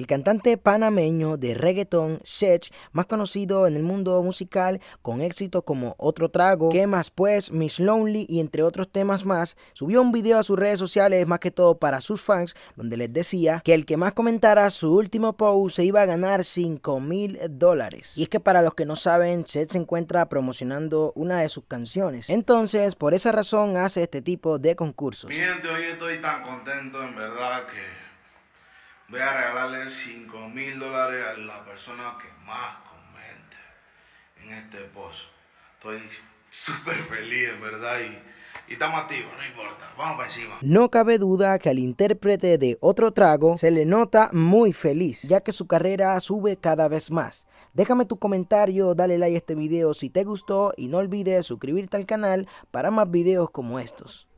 El cantante panameño de reggaeton Sech, más conocido en el mundo musical con éxito como Otro Trago, que más pues, Miss Lonely y entre otros temas más, subió un video a sus redes sociales más que todo para sus fans donde les decía que el que más comentara su último post se iba a ganar 5 mil dólares. Y es que para los que no saben, Seth se encuentra promocionando una de sus canciones. Entonces, por esa razón hace este tipo de concursos. hoy estoy tan contento en verdad que voy a regalarle 5 mil dólares a la persona que más comente en este post. Estoy súper feliz, verdad, y, y estamos activos, no importa, vamos para encima. No cabe duda que al intérprete de Otro Trago se le nota muy feliz, ya que su carrera sube cada vez más. Déjame tu comentario, dale like a este video si te gustó y no olvides suscribirte al canal para más videos como estos.